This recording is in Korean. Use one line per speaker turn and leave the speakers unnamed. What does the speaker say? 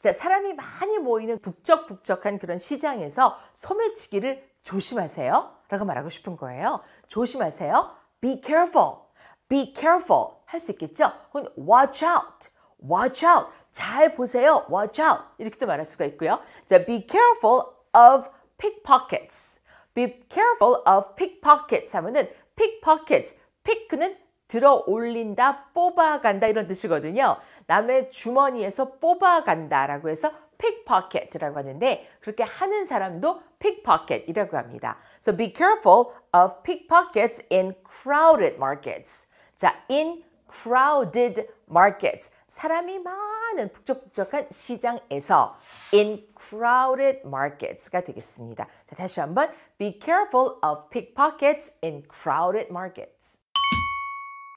자, 사람이 많이 모이는 북적북적한 그런 시장에서 소매치기를 조심하세요. 라고 말하고 싶은 거예요. 조심하세요. Be careful. Be careful. 할 수 있겠죠? 혹은 watch out. Watch out. 잘 보세요. Watch out. 이렇게도 말할 수가 있고요. 자, be careful of pickpockets. Be careful of pickpockets 하면은 pickpockets. p i c k 는 들어 올린다, 뽑아간다 이런 뜻이거든요. 남의 주머니에서 뽑아간다라고 해서 pickpocket이라고 하는데 그렇게 하는 사람도 pickpocket이라고 합니다. So be careful of pickpockets in crowded markets. 자, in crowded markets. 사람이 많은 북적북적한 시장에서 in crowded markets가 되겠습니다. 자, 다시 한번 be careful of pickpockets in crowded markets.